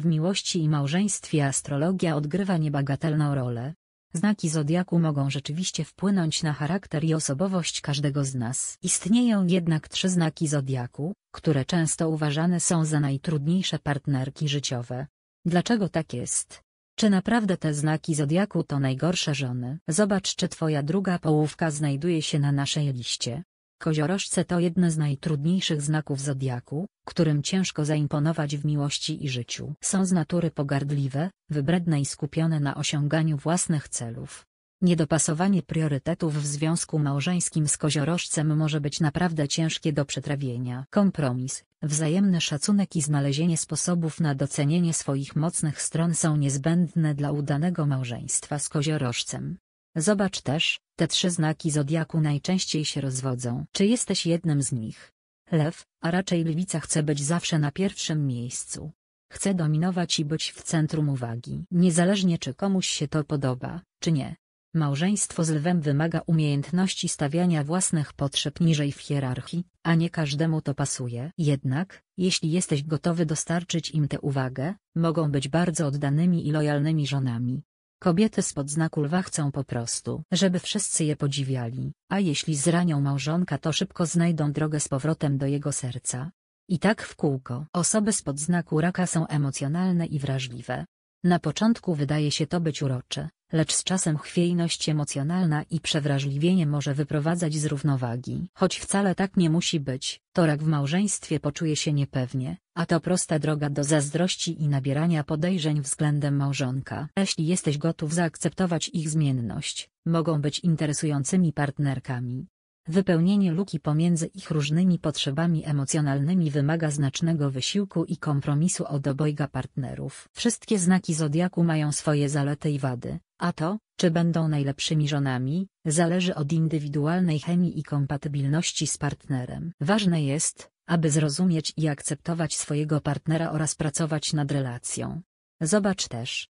W miłości i małżeństwie astrologia odgrywa niebagatelną rolę. Znaki zodiaku mogą rzeczywiście wpłynąć na charakter i osobowość każdego z nas. Istnieją jednak trzy znaki zodiaku, które często uważane są za najtrudniejsze partnerki życiowe. Dlaczego tak jest? Czy naprawdę te znaki zodiaku to najgorsze żony? Zobacz, czy twoja druga połówka znajduje się na naszej liście. Koziorożce to jedne z najtrudniejszych znaków zodiaku, którym ciężko zaimponować w miłości i życiu. Są z natury pogardliwe, wybredne i skupione na osiąganiu własnych celów. Niedopasowanie priorytetów w związku małżeńskim z koziorożcem może być naprawdę ciężkie do przetrawienia. Kompromis, wzajemny szacunek i znalezienie sposobów na docenienie swoich mocnych stron są niezbędne dla udanego małżeństwa z koziorożcem. Zobacz też, te trzy znaki zodiaku najczęściej się rozwodzą. Czy jesteś jednym z nich? Lew, a raczej lwica chce być zawsze na pierwszym miejscu. Chce dominować i być w centrum uwagi, niezależnie czy komuś się to podoba, czy nie. Małżeństwo z lwem wymaga umiejętności stawiania własnych potrzeb niżej w hierarchii, a nie każdemu to pasuje. Jednak, jeśli jesteś gotowy dostarczyć im tę uwagę, mogą być bardzo oddanymi i lojalnymi żonami. Kobiety spod znaku lwa chcą po prostu, żeby wszyscy je podziwiali, a jeśli zranią małżonka to szybko znajdą drogę z powrotem do jego serca. I tak w kółko. Osoby spod znaku raka są emocjonalne i wrażliwe. Na początku wydaje się to być urocze, lecz z czasem chwiejność emocjonalna i przewrażliwienie może wyprowadzać z równowagi. Choć wcale tak nie musi być, to rak w małżeństwie poczuje się niepewnie, a to prosta droga do zazdrości i nabierania podejrzeń względem małżonka. Jeśli jesteś gotów zaakceptować ich zmienność, mogą być interesującymi partnerkami. Wypełnienie luki pomiędzy ich różnymi potrzebami emocjonalnymi wymaga znacznego wysiłku i kompromisu od obojga partnerów. Wszystkie znaki zodiaku mają swoje zalety i wady, a to, czy będą najlepszymi żonami, zależy od indywidualnej chemii i kompatybilności z partnerem. Ważne jest, aby zrozumieć i akceptować swojego partnera oraz pracować nad relacją. Zobacz też